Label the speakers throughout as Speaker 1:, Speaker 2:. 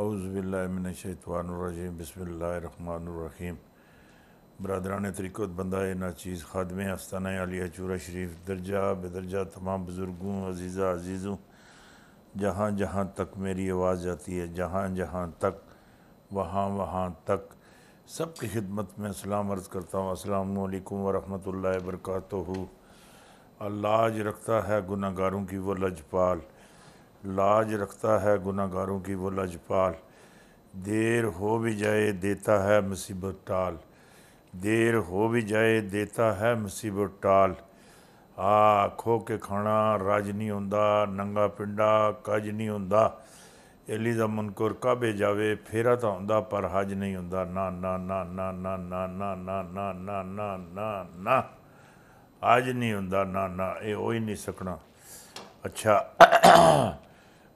Speaker 1: अउज़बिल्लिनशैतवानरजीम बसमीम बरदरान तरीक़त बंदा नाचीज़ ख़ादम आस्ताना आलिया चूरा शरीफ दर्जा बेदर्जा तमाम बुज़ुर्गों अजीज़ा अजीज़ों जहाँ जहाँ तक मेरी आवाज़ जाती है जहाँ जहाँ तक वहाँ वहाँ तक सब की खिदमत में सलाम अर्ज़ करता हूँ असलकम वालेकुम वरहमतुल्लाहि अल्लाज आज रखता है गुनागारों की वो लजपाल लाज रखता है गुनागारों की वो लजपाल देर हो भी जाए देता है मुसीबत टाल देर हो भी जाए देता है मुसीबत टाल ਆ ਖੋ ਕੇ ਖਾਣਾ ਰਾਜ ਨਹੀਂ ਹੁੰਦਾ ਨੰਗਾ ਪਿੰਡਾ ਕਜ ਨਹੀਂ ਹੁੰਦਾ ਇਲੀ ਦਾ ਮਨਕੁਰ ਕਾਬੇ ਜਾਵੇ ਫੇਰਾ ਤਾਂ ਹੁੰਦਾ ਪਰ ਹਜ ਨਹੀਂ ਹੁੰਦਾ ਨਾ ਨਾ ਨਾ ਨਾ ਨਾ ਨਾ ਨਾ ਨਾ ਨਾ ਨਾ ਨਾ ਨਾ ਨਾ ਹਜ ਨਹੀਂ ਹੁੰਦਾ ਨਾ ਨਾ ਇਹ ਹੋ ਹੀ ਨਹੀਂ ਸਕਣਾ ਅੱਛਾ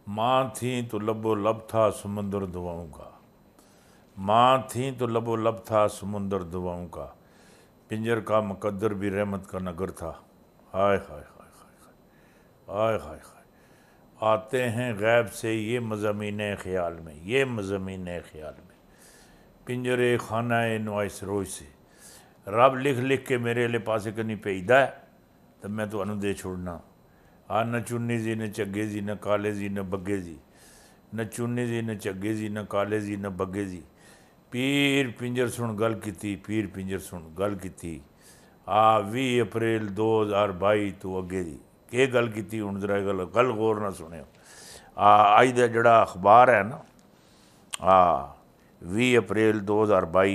Speaker 1: माँ थी तो लबो लब था समुंदर दुआओं का माँ थी तो लबो लब था समुंदर दुआओं का पिंजर का मुकद्दर भी रहमत का नगर था हाय हाय हाय हाय हाय हाय हाय आते हैं गैब से ये मजामीन ख्याल में ये मजामीन ख्याल में पिंजरे खाना नुआस रोज से रब लिख लिख के मेरे लिए पासे कनी पेदा है तब मैं तो अनुदे छोड़ना हाँ न चुन्नी जी न चगे जी न काले जी न बगे जी न चुन्नी जी न चगे जी न काले जी न बगे जी पीर पिंजर सुन गल की पीर पिंजर सुन गल की हाँ भी अप्रैल दो हज़ार बई तू अगे जी केह् गल्ल कीती हून जरा गल्ल गल्ल गौर ना सुनेओ अज दा जेह्ड़ा अखबार है ना हां बीह् अप्रैल दो हज़ार बई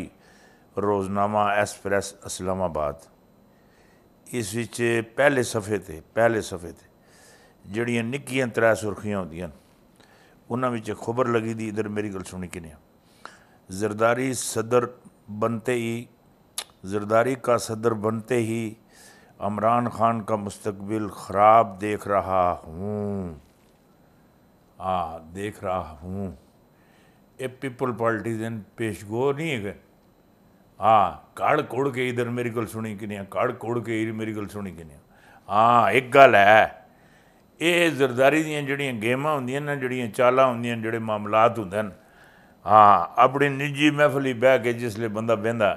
Speaker 1: रोजनामा एक्सप्रैस इस्लामाबाद इस पहले सफ़े थे पहले सफ़े थे जड़िया निकिया त्रै ਸੁਰਖੀਆਂ होंगे उन्होंने खबर लगी दी इधर मेरी गल सुनी कि जरदारी सदर बनते ही जरदारी का सदर बनते ही इमरान खान का मुस्तबिल ख़राब देख रहा हूँ आ देख रहा हूँ ये पीपल पार्टी दिन पेशगो नहीं है हाँ काड़ कोड़ के इधर मेरी गल सुनी कि नहीं काड़ कोड़ के मेरी गल सुनी कि हाँ एक गल है ये जरदारी ਦੀਆਂ ਜਿਹੜੀਆਂ होंगे ਹੁੰਦੀਆਂ ਨੇ ਜਿਹੜੀਆਂ ਚਾਲਾਂ ਹੁੰਦੀਆਂ ਜਿਹੜੇ ਮਾਮਲਾਤ ਹੁੰਦੇ ਨੇ ਹਾਂ ਆਪਣੀ ਨਿੱਜੀ ਮਹਿਫਲੀ ਬਹਿ ਕੇ ਜਿਸ ਲਈ ਬੰਦਾ ਬਹਿੰਦਾ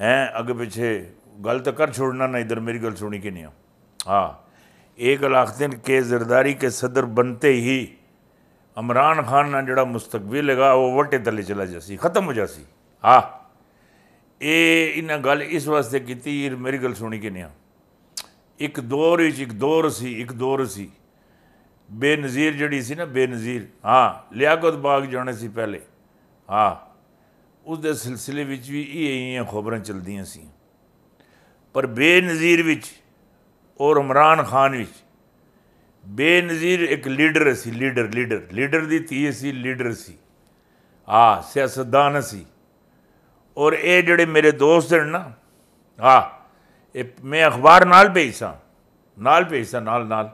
Speaker 1: ਹੈ ਅੱਗੇ कर छोड़ना ना इधर मेरी गल सुनी कि नहीं हाँ ये गल आखते हैं कि जरदारी के सदर बनते ही इमरान खान ना जोड़ा मुस्तकबिल है वो वटे तले चला जा ख़त्म हो जासी हाँ ये गल इस वास्ते की मेरी गल सुनी कि नहीं एक दौर एक दौर सी एक दौर सी बेनज़ीर जड़ी सी ना बेनज़ीर हाँ लियाकत बाग जाने से पहले हाँ उसके सिलसिले में भी यही खबर चलदियाँ सी पर बेनज़ीर और इमरान खान विच बेनज़ीर एक लीडर सी लीडर लीडर लीडर दी धी सी लीडर सी हाँ सियासतदान सी और ये जड़े मेरे दोस्त हैं ना हाँ मैं अखबार नाल भेजसा हाँ, नाल भेजसा हाँ, नाल नाल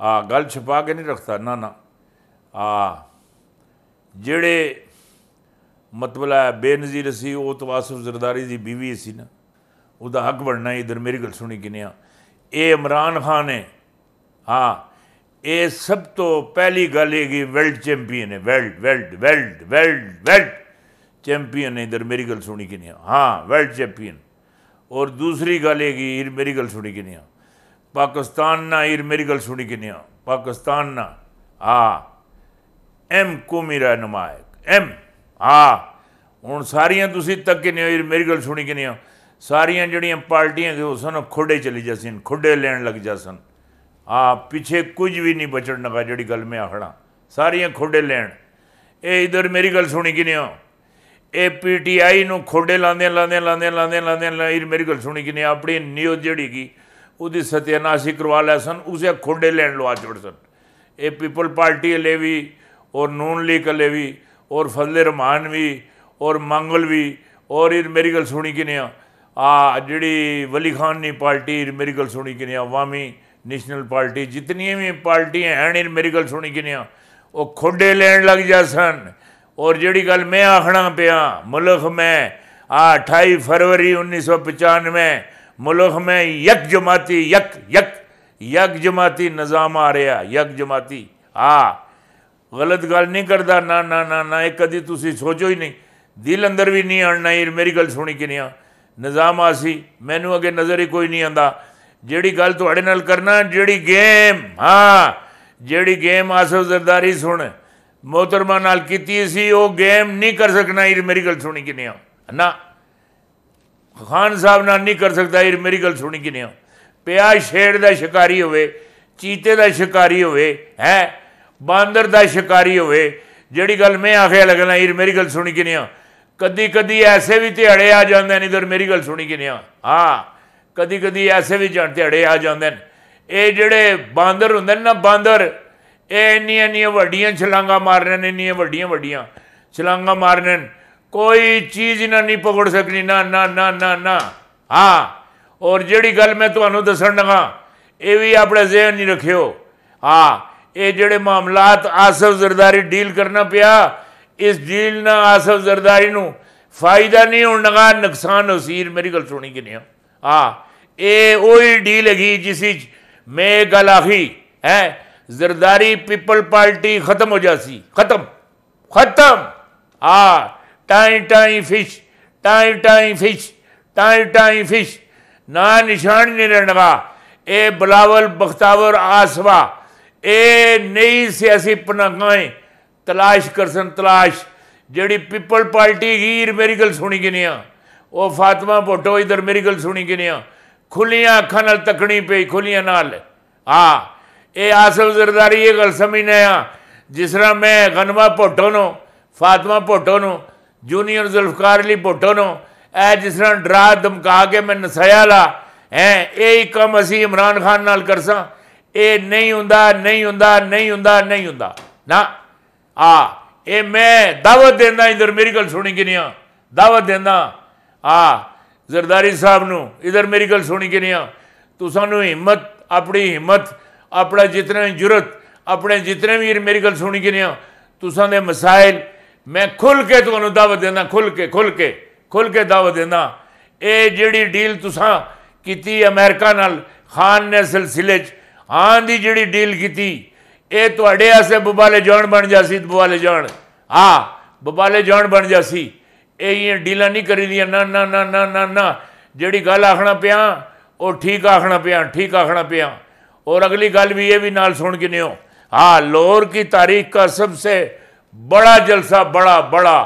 Speaker 1: ਆ ਗੱਲ ਛੁਪਾ ਕੇ ਨਹੀਂ ਰੱਖਦਾ ਨਾ ਨਾ ਆ ਜਿਹੜੇ ਮਤਬਲਾ ਬੇਨਜ਼ੀਰ ਸੀ ਉਹ ਤਵਾਸਫ ਜ਼ਰਦਾਰੀ ਦੀ بیوی ਸੀ ਨਾ ਉਹਦਾ ਹੱਕ ਬਣਨਾ ਇਧਰ ਮੇਰੀ ਗੱਲ ਸੁਣੀ ਕਿਨਿਆ ਇਹ ਇਮਰਾਨ ਖਾਨ ਹੈ ਹਾਂ ਇਹ ਸਭ ਤੋਂ ਪਹਿਲੀ ਗੱਲ ਇਹ ਕਿ ਵਰਲਡ ਚੈਂਪੀਅਨ ਹੈ world world world world world champion ਹੈ ਇਧਰ ਮੇਰੀ ਗੱਲ ਸੁਣੀ ਕਿਨਿਆ ਹਾਂ ਵਰਲਡ ਚੈਂਪੀਅਨ और दूसरी गल है कि मेरी गल सुनी कि नहीं ਪਾਕਿਸਤਾਨ ਨਾ ਮੇਰੀ ਗੱਲ ਸੁਣੀ ਕਿਨੇ ਆ ਪਾਕਿਸਤਾਨ ਨਾ ਆ ਐਮ ਕੁਮੀ ਰਹਿਨਮਾਇਕ ਐਮ ਆ ਹੁਣ ਸਾਰੀਆਂ ਤੁਸੀਂ ਤੱਕ ਕਿਨੇ ਨਹੀਂ ਮੇਰੀ ਗੱਲ ਸੁਣੀ ਕਿਨੇ ਆ ਸਾਰੀਆਂ ਜਿਹੜੀਆਂ ਪਾਰਟੀਆਂ ਦੇ ਉਸਨ ਖੁੱਡੇ ਚਲੀ ਜਾਸਨ ਖੁੱਡੇ ਲੈਣ ਲੱਗ ਜਾਸਨ ਆ ਪਿੱਛੇ ਕੁਝ ਵੀ ਨਹੀਂ ਬਚਣ ਨਗਾ ਜਿਹੜੀ ਗੱਲ ਮੈਂ ਆਖਣਾ ਸਾਰੀਆਂ ਖੁੱਡੇ ਲੈਣ ਇਹ ਇਧਰ ਮੇਰੀ ਗੱਲ ਸੁਣੀ ਕਿਨੇ ਆ ਇਹ ਪੀਟੀਆਈ ਨੂੰ ਖੁੱਡੇ ਲਾਉਂਦੇ ਲਾਉਂਦੇ ਲਾਉਂਦੇ ਲਾਉਂਦੇ ਲਾਉਂਦੇ ਇਹ ਮੇਰੀ ਗੱਲ ਸੁਣੀ ਕਿ ਨਹੀਂ ਆਪਣੀ ਨਿਊ ਜਿਹੜੀ ਕੀ उसकी सत्यानाशी करवा ਲਿਆ सन उसे खोडे लैन ਲਵਾ छोड़ सन ये पीपल पार्टी अले भी और नून लीग अले भी और फजल रमान भी और मंगल भी और इन मेरी गल सुनी कि नहीं आ जड़ी वली खान की पार्टी इन मेरी गल सुनी कि नहीं अवामी नेशनल पार्टी जितनी भी पार्टियां हैं इन मेरी गल सुनी कि नहीं वो खोडे लैन लग जा सन और जी गल मैं आखना पाया मुल्क में आ अठाई फरवरी उन्नीस सौ पचानवे मुल्क में यक जमाती यक यक यक जमाती निज़ाम आ रहा यक जमाती आ गलत गल नहीं करता ना ना ना ना एक कभी तुम सोचो ही नहीं दिल अंदर भी नहीं आना ही मेरी गल सुनी कि नहीं निज़ाम आसी मैनू अगे नज़र ही कोई नहीं आता जी गल थोड़े ਨਾਲ ਕਰਨਾ ਜਿਹੜੀ ਗੇਮ ਹਾਂ ਜਿਹੜੀ ਗੇਮ ਆਸਫ ਜ਼ਰਦਾਰੀ ਸੁਣ ਮੋਹਤਰਮਾ ਨਾਲ गेम नहीं कर सकना ਨਹੀਂ मेरी गल सुनी कि ਗੱਲ ਸੁਣੀ ਕਿ ਖਾਨ ਸਾਹਿਬ ਨਾਲ ਨਹੀਂ ਕਰ ਸਕਦਾ ਇਹ ਮੇਰੀ ਗੱਲ ਸੁਣੀ ਕਿ ਨਹੀਂ ਪਿਆ ਸ਼ੇਰ ਦਾ ਸ਼ਿਕਾਰੀ ਹੋਵੇ ਚੀਤੇ ਦਾ ਸ਼ਿਕਾਰੀ ਹੋਵੇ ਹੈ ਬਾਂਦਰ ਦਾ ਸ਼ਿਕਾਰੀ ਹੋਵੇ ਜਿਹੜੀ ਗੱਲ ਮੈਂ ਆਖੇ ਲੱਗਣਾ ਇਹ ਮੇਰੀ ਗੱਲ ਸੁਣੀ ਕਿ ਨਹੀਂ ਕਦੀ ਕਦੀ ਐਸੇ ਵੀ ਧਿਆੜੇ ਆ ਜਾਂਦੇ ਨੇ ਇਧਰ ਮੇਰੀ ਗੱਲ ਸੁਣੀ ਕਿ ਨਹੀਂ ਹਾਂ ਕਦੀ ਕਦੀ ਐਸੇ ਵੀ ਜਣ ਧਿਆੜੇ ਆ ਜਾਂਦੇ ਨੇ ਇਹ ਜਿਹੜੇ ਬਾਂਦਰ ਹੁੰਦੇ ਨੇ ਨਾ ਬਾਂਦਰ ਇਹ ਇੰਨੀਆਂ ਇੰਨੀਆਂ ਵੱਡੀਆਂ ਛਲਾਂਗਾ ਮਾਰਨੇ ਨੇ ਇੰਨੀਆਂ ਵੱਡੀਆਂ ਵੱਡੀਆਂ ਛਲਾਂਗਾ ਮਾਰਨੇ ਨੇ कोई चीज़ ना नहीं पकड़ सकनी ना ना ना ना ना हाँ और ਜਿਹੜੀ ਗੱਲ ਮੈਂ ਤੁਹਾਨੂੰ ਦੱਸਣ ਲਗਾ ਇਹ ਵੀ ਆਪਣੇ ਜ਼ਿਹਨ ਨਹੀਂ ਰੱਖਿਓ ਹਾਂ ਇਹ ਜਿਹੜੇ ਮਾਮਲਾਤ ਆਸਫ ਜ਼ਰਦਾਰੀ ਡੀਲ ਕਰਨਾ ਪਿਆ ਇਸ ਡੀਲ ਨਾਲ ਆਸਫ ਜ਼ਰਦਾਰੀ ਨੂੰ ਫਾਇਦਾ ਨਹੀਂ ਹੋਣਗਾ ਨੁਕਸਾਨ ਹੋਸੀਰ ਮੇਰੀ ਗੱਲ ਸੁਣੀ ਕਿ ਨਹੀਂ ਹਾਂ ਇਹ ਉਹੀ ਡੀਲ ਹੈਗੀ ਜਿਸ ਵਿੱਚ ਮੈਂ ਗੱਲ ਆਖੀ ਹੈ ਜ਼ਰਦਾਰੀ ਪੀਪਲ ਪਾਰਟੀ ਖਤਮ ਹੋ ਜਾਸੀ ਖਤਮ ਖਤਮ ਹਾਂ टाई टाई फिश टाई टाई फिश टाई टाई फिश ना निशान निरणवा ए बलावल बख्तावर आसवा ए नई सियासी पनाकाएं तलाश कर सन तलाश जड़ी पीपल पार्टी हीर मेरी गल सुनी गिनी वो फातमा भुट्टो इधर मेरी गल सुनी गिनी खुलियां अखा न तकनी पी खुलियां नाल हाँ ये आसल जरदारी ये गल समझने जिस तरह मैं गनवा भुट्टो नो फातमा भुट्टो नो जूनियर जुल्फकार अली भुट्टो ਨੂੰ ਇਹ ਜਿਸ ਤਰ੍ਹਾਂ ਡਰਾ ਧਮਕਾ ਕੇ ਮੈਂ ਨਸਾਇਆ ਲਾ ਹੈ ਇਹ ਹੀ ਕੰਮ ਅਸੀਂ ਇਮਰਾਨ ਖਾਨ ਨਾਲ ਕਰਸਾਂ ਇਹ ਨਹੀਂ ਹੁੰਦਾ ਨਹੀਂ ਹੁੰਦਾ ਨਹੀਂ ਹੁੰਦਾ ਨਹੀਂ ਹੁੰਦਾ ਨਾ ਆ ਇਹ ਮੈਂ ਦਾਵਤ ਦਿੰਦਾ ਇਧਰ ਮੇਰੀ ਗੱਲ ਸੁਣੀ ਕਿ ਨਹੀਂ ਆ ਦਾਵਤ ਦਿੰਦਾ ਆ ਜ਼ਰਦਾਰੀ ਸਾਹਿਬ ਨੂੰ ਇਧਰ ਮੇਰੀ ਗੱਲ ਸੁਣੀ ਕਿ ਨਹੀਂ ਆ ਤੁਸਾਂ ਨੂੰ ਹਿੰਮਤ ਆਪਣੀ ਹਿੰਮਤ ਆਪਣਾ ਜਿਤਨਾ ਜੁਰਤ ਆਪਣੇ ਜਿਤਨੇ ਵੀ ਮੇਰੀ ਗੱਲ ਸੁਣੀ ਕਿ ਨਹੀਂ ਆ ਤੁਸਾਂ ਦੇ ਮਸਾਇਲ ਮੈਂ ਖੁੱਲ ਕੇ ਤੁਹਾਨੂੰ ਦਾਵਤ ਦਿੰਦਾ ਖੁੱਲ ਕੇ ਖੁੱਲ ਕੇ ਖੁੱਲ ਕੇ ਦਾਵਤ ਦਿੰਦਾ ਇਹ ਜਿਹੜੀ ਡੀਲ ਤੁਸੀਂ ਕੀਤੀ ਅਮਰੀਕਾ ਨਾਲ ਖਾਨ ਨੇ ਸਿਲਸਿਲੇ 'ਚ ਹਾਂ ਦੀ ਜਿਹੜੀ ਡੀਲ ਕੀਤੀ ਇਹ ਤੁਹਾਡੇ ਆਸੇ ਬਬਾਲੇ ਜਾਣ ਬਣ ਜਾਸੀ ਬਬਾਲੇ ਜਾਣ ਆ ਬਬਾਲੇ ਜਾਣ ਬਣ ਜਾਸੀ ਇਹ ਇਹ ਡੀਲਾਂ ਨਹੀਂ ਕਰੀ ਦੀਆਂ ਨਾ ਨਾ ਨਾ ਨਾ ਨਾ ਨਾ ਜਿਹੜੀ ਗੱਲ ਆਖਣਾ ਪਿਆ ਉਹ ਠੀਕ ਆਖਣਾ ਪਿਆ ਠੀਕ ਆਖਣਾ ਪਿਆ और अगली गल भी ये भी नाल सुन के नहीं हो हाँ लोर की तारीख का सबसे बड़ा जलसा बड़ा बड़ा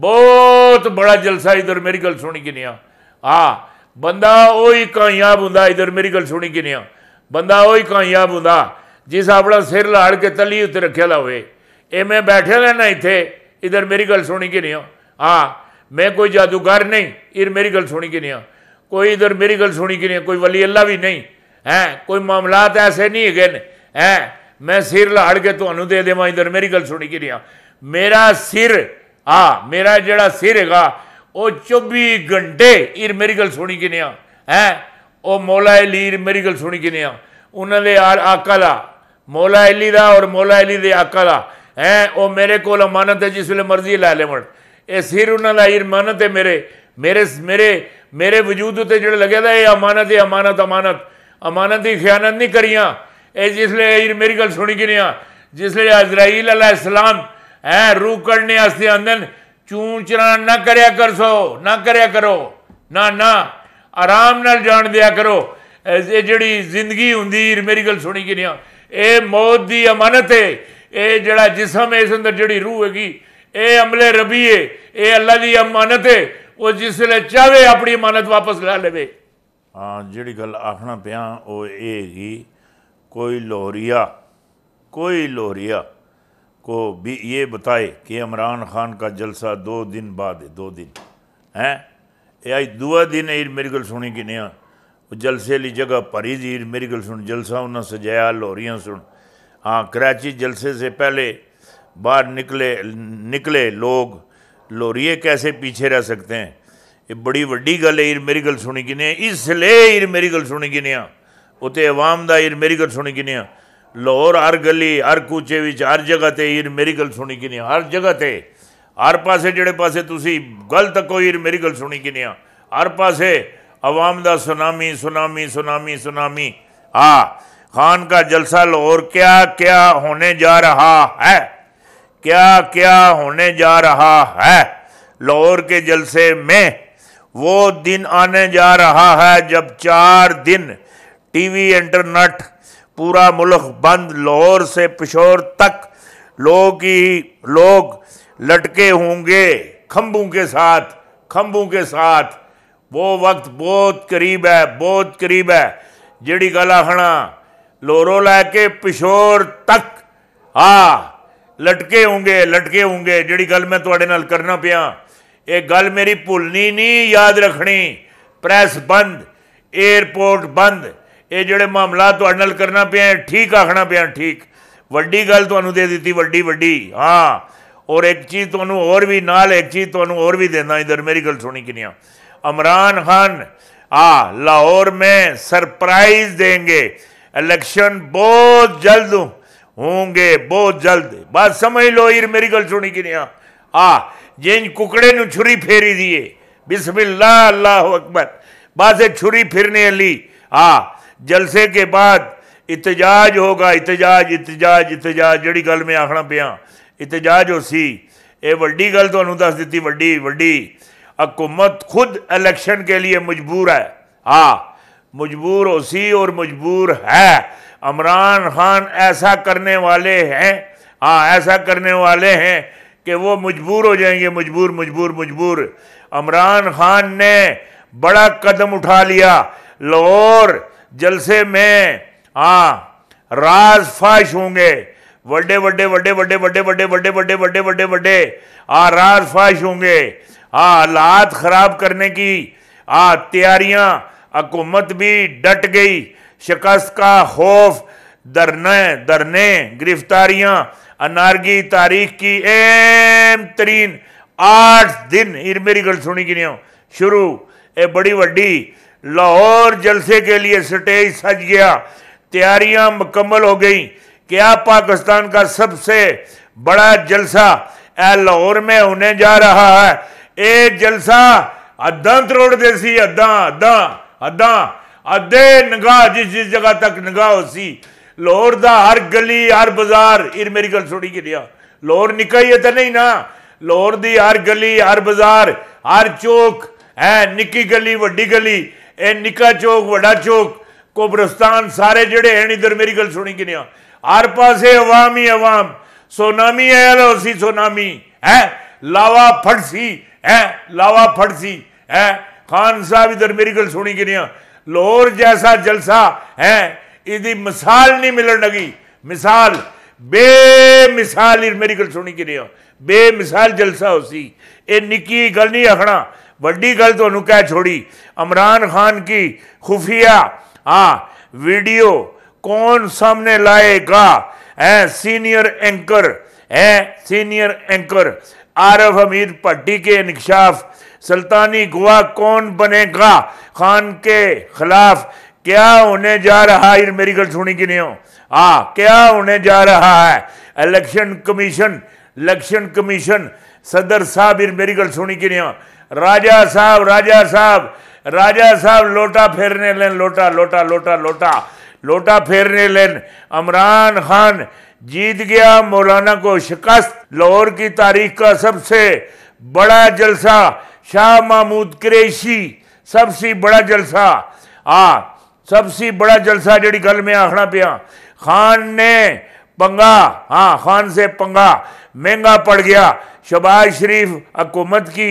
Speaker 1: बहुत बड़ा जलसा इधर मेरी गल सुनी कि नहीं हाँ बंदा ओ ही कामयाब हों इधर मेरी गल सुनी कि नहीं बंदा ओ ही कामयाब हों जिस अपना सिर लाड़ के तली उत्ते रखे ला मैं बैठे ना इतने इधर मेरी गल सुनी कि नहीं हाँ मैं कोई जादूगर नहीं इधर मेरी गल सुनी कि नहीं कोई इधर मेरी गल सुनी कि नहीं कोई वली अल्लाह भी नहीं है कोई मामलात ऐसे नहीं है हैं ਮੈਂ ਸਿਰ ਲਾੜ ਕੇ ਤੁਹਾਨੂੰ ਦੇ ਦੇਵਾਂ ਇਧਰ ਮੇਰੀ ਗੱਲ ਸੁਣੀ ਕਿ ਰਿਆ ਮੇਰਾ ਸਿਰ ਆ ਮੇਰਾ ਜਿਹੜਾ ਸਿਰ ਹੈਗਾ ਉਹ 24 ਘੰਟੇ ਇਹ ਮੇਰੀ ਗੱਲ ਸੁਣੀ ਕਿ ਨਿਆ ਹੈ ਉਹ ਮੌਲਾ ਅਲੀ ਮੇਰੀ ਗੱਲ ਸੁਣੀ ਕਿ ਨਿਆ ਉਹਨਾਂ ਦੇ ਯਾਰ ਆਕਾ ਦਾ ਮੌਲਾ ਅਲੀ ਦਾ ਔਰ ਮੌਲਾ ਅਲੀ ਦੇ ਆਕਾ ਦਾ ਹੈ ਉਹ ਮੇਰੇ ਕੋਲ ਅਮਾਨਤ ਹੈ ਜਿਸ ਵੇਲੇ ਮਰਜ਼ੀ ਲੈ ਲੈਵਣ ਇਹ ਸਿਰ ਉਹਨਾਂ ਦਾ ਇਰਮਾਨਤ ਹੈ ਮੇਰੇ ਮੇਰੇ ਮੇਰੇ ਮੇਰੇ ਵਜੂਦ ਉਤੇ ਜਿਹੜਾ ਲੱਗਿਆ ਦਾ ਇਹ ਅਮਾਨਤ ਹੈ ਅਮਾਨਤ ਅਮਾਨਤ ਅਮਾਨਤ ਦੀ ਖਿਆਨਤ ਨਹੀਂ ਕਰੀਆਂ जिसलै मेरी गल सुनी की नहीं जिसल अजराइल अलाम है रू कड़ने आंदे चून चरा ना करया कर सो ना करया करो ना ना आराम नाल जान दिया करो ये जड़ी जिंदगी होंगी मेरी गल सुनी की नहीं मौत की अमानत है ये जड़ा जिसम है इस अंदर जी रूह हैगी अमले रबी है ये अल्लाह की अमानत है वह जिसल चाहे अपनी अमानत वापस ला ले हाँ जी गल आखना पाँ वो ये कोई लोहरिया कोई लोहरिया को भी ये बताए कि इमरान खान का जलसा दो दिन बाद है दो दिन हैं ये दुआ दिन ईर मेरी गल सुनी कि नहीं जलसे वाली जगह भरी जी मेरी गल सुन जलसा उन्हें सजाया लोहरियाँ सुन हाँ कराची जलसे से पहले बाहर निकले निकले लोग लोरिए कैसे पीछे रह सकते हैं ये बड़ी वीडी गल है ईर मेरी गल सुनी कि नहीं इसलिए ईर मेरी गल सुनी कि नहीं उत्ते अवाम का हीर मेरी गल सुनी कि लाहौर हर गली हर कूचे हर जगह पर हीर मेरी गल सुनी कि हर जगह पर हर पास जोड़े पास तुम गल तको मेरी गल सुनी कि हर पास अवाम का सुनामी सुनामी सुनामी सुनामी हाँ खान का जलसा लाहौर क्या क्या होने जा रहा है क्या क्या होने जा रहा है लाहौर के जलसे में वो दिन आने जा रहा है जब चार दिन टीवी इंटरनेट पूरा मुल्क बंद लाहौर से पिशोर तक लोग ही लोग लटके होंगे खम्बों के साथ खम्बों के साथ वो वक्त बहुत करीब है बहुत करीब है जड़ी गल आखना लोरो लैके पिशोर तक हाँ लटके होंगे लटके होंगे जड़ी गल मैं थोड़े नाल करना पिया ये गल मेरी भुलनी नहीं याद रखनी प्रेस बंद एयरपोर्ट बंद ये जोड़े मामला तो करना पे ठीक आखना पे ठीक वही गल तू दे वी वी हाँ और एक चीज़ तू तो भी नाल एक चीज़ तू तो भी देना इधर मेरी गल सुनी कि इमरान खान आ लाहौर में सरप्राइज देंगे इलेक्शन बहुत जल्द होंगे बहुत जल्द बस समझ लो ईर मेरी गल सुनी कि आ जिन कुकड़े न छुरी फेरी दिए बिस्मिल्लाह अल्लाह अकबर बस ये छुरी फिरने अली आ जलसे के बाद इतजाज होगा इतजाज इतजाज इतजाज जड़ी गल मैं आखना पिया इतजाज हो सी ये वही गल थ दस दी वी वी हकूमत खुद इलेक्शन के लिए मजबूर है हाँ मजबूर हो सी और मजबूर है इमरान खान ऐसा करने वाले हैं हाँ ऐसा करने वाले हैं कि वो मजबूर हो जाएंगे मजबूर मजबूर मजबूर इमरान खान ने बड़ा कदम उठा लिया लाहौर जलसे में हाँ राज फाश होंगे बड़े बड़े बड़े बड़े बड़े बड़े बड़े वड्डे वड्डे वड्डे वड्डे आ राज फाश होंगे हाँ हालात ख़राब करने की आ तैयारियाँ हकूमत भी डट गई शिकस्त का खौफ धरने धरने गिरफ्तारियाँ अनारगी तारीख की एम तरीन आठ दिन मेरी गल सुनी कि नहीं हो शुरू ये बड़ी वड्डी लाहौर जलसे के लिए स्टेज सज गया तैयारियां मुकम्मल हो गई क्या पाकिस्तान का सबसे बड़ा जलसा लाहौर में होने जा रहा है ए जलसा अद्धा करोड़ देसी अद्धा अद्धा अद्धा अद्धे नगाह जिस जिस जगह तक नगाह हो सी लाहौर का हर गली हर बाजार इर मेरी गल छोड़ी गिरिया लाहौर निका ही तो नहीं ना लाहौर दी हर गली हर बाजार हर चौक है निकी गली वड्डी गली निका चौक ਚੌਕ चौक ਚੌਕ सारे जड़े हैं इधर मेरी गल सुनी कि नहीं ਨਹੀਂ पास ਪਾਸੇ ਆਵਾਮ ਹੀ सोनामी है सी सोनामी है लावा फटसी है लावा फटसी है खान साहब इधर मेरी गल सुनी कि नहीं लाहौर जैसा जलसा है इसकी मिसाल नहीं मिलन लगी मिसाल बेमिसाल मेरी गल सुनी कि नहीं बेमिसाल जलसा हो सी ये निकी गल नहीं आखना ਵੱਡੀ गल तो ਕਹਿ छोड़ी इमरान खान की खुफिया हाँ वीडियो कौन सामने लाएगा है सीनियर एंकर है सीनियर एंकर आरफ हमीद पट्टी के इंकशाफ सुल्तानी गुआ कौन बनेगा खान के खिलाफ क्या होने जा रहा है मेरी गल सुनी कि नहीं हो हाँ क्या होने जा रहा है इलेक्शन कमीशन इलेक्शन कमीशन सदर साहब इन मेरी गल सुनी कि नहीं हो राजा साहब राजा साहब राजा साहब लोटा फेरने लें लोटा लोटा लोटा लोटा लोटा फेरने लें अमरान खान जीत गया मौलाना को शिकस्त लाहौर की तारीख का सबसे बड़ा जलसा शाह महमूद क्रेशी सबसे बड़ा जलसा आ सबसे बड़ा जलसा जड़ी गल में आखना पिया खान ने पंगा हाँ खान से पंगा महंगा पड़ गया शबाज शरीफ हकूमत की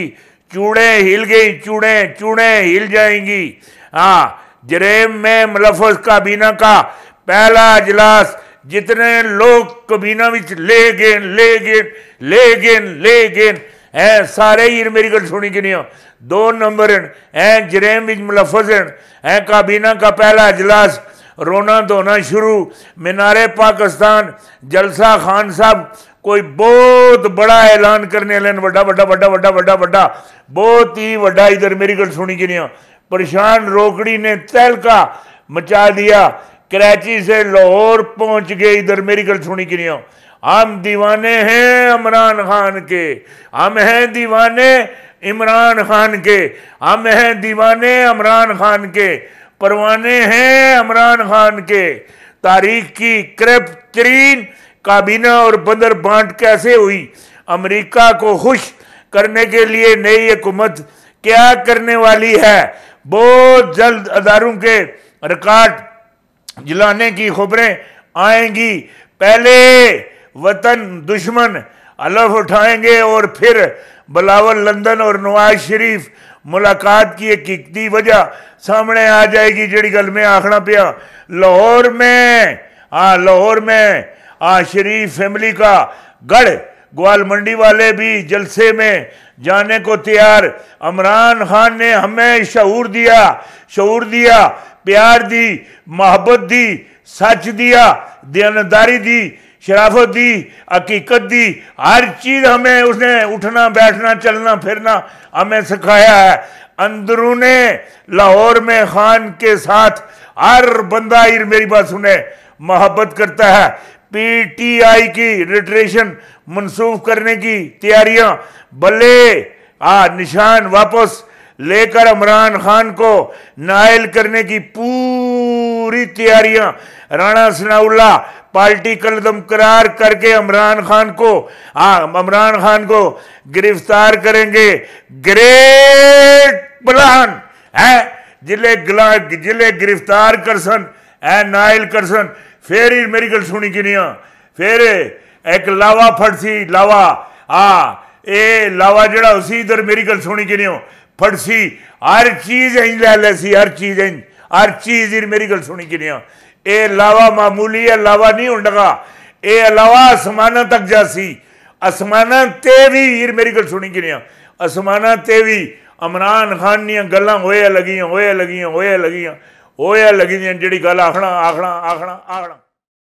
Speaker 1: चूड़े हिल गई चूड़े चूड़े हिल जाएंगी हाँ जरेब में मुलफज काबीना का पहला अजलास जितने लोग कबीना बिच ले गए ले गए ले गए ले गए है सारे ही मेरी गल सुनी कि नहीं हो दो नंबर हैं जरेम मुलफज हैं काबीना का पहला अजलास रोना धोना शुरू मीनारे पाकिस्तान जलसा खान साहब कोई बहुत बड़ा ऐलान करने आए बड़ा बड़ा बड़ा बड़ा बड़ा बड़ा बहुत ही बड़ा इधर मेरी गल सुनी गिरिया परेशान रोकड़ी ने तहलका मचा दिया कराची से लाहौर पहुंच गए इधर मेरी गल सुनी गिरिया हम दीवाने हैं इमरान खान के हम हैं दीवाने इमरान खान के हम हैं दीवाने इमरान खान के परवाने हैं इमरान खान के तारीख की क्रप तरीन काबीना और बंदर बांट कैसे हुई अमेरिका को खुश करने के लिए नई हुकूमत क्या करने वाली है बहुत जल्द अदारों के रिकॉर्ड जलाने की खबरें आएंगी पहले वतन दुश्मन अलफ उठाएंगे और फिर बलावल लंदन और नवाज शरीफ मुलाकात की एक इकती वजह सामने आ जाएगी जड़ी गल में आखना पिया लाहौर में हाँ लाहौर में आ शरीफ फैमिली का गढ़ ग्वाल मंडी वाले भी जलसे में जाने को तैयार अमरान खान ने हमें शूर दिया शूर दिया प्यार दी मोहब्बत दी सच दिया दयानदारी दी शराफत दी हकीकत दी हर चीज़ हमें उसने उठना बैठना चलना फिरना हमें सिखाया है अंदरून लाहौर में खान के साथ हर बंदा मेरी बात सुने मोहब्बत करता है पीटीआई की रिट्रेशन मनसूख करने की तैयारियां बल्ले आ निशान वापस लेकर इमरान खान को नायल करने की पूरी पूरी तैयारियां राणा सनाउल्ला पार्टी कलदम करार करके इमरान खान को हाँ, इमरान खान को गिरफ्तार करेंगे ग्रेट प्लान है जिले गला जिले गिरफ्तार कर सन है नायल कर सन फिर ही मेरी गल सुनी कि नहीं फिर एक लावा फड़सी लावा आ हाँ, ए लावा जड़ा उसी इधर मेरी गल सुनी कि नहीं फड़सी हर चीज इंज लै लैसी हर चीज इंज हर चीज इन मेरी गल सुनी कि लावा मामूली लावा नहीं होगा ये अलावा आसमाना तक जासी आसमाना ते भी ईर मेरी गल सुनी कि असमान ते भी इमरान खान दियाँ गल् होए लगिया होए लगिया होए लगिया होए लगिया जी गल आखना आखना आखना आखना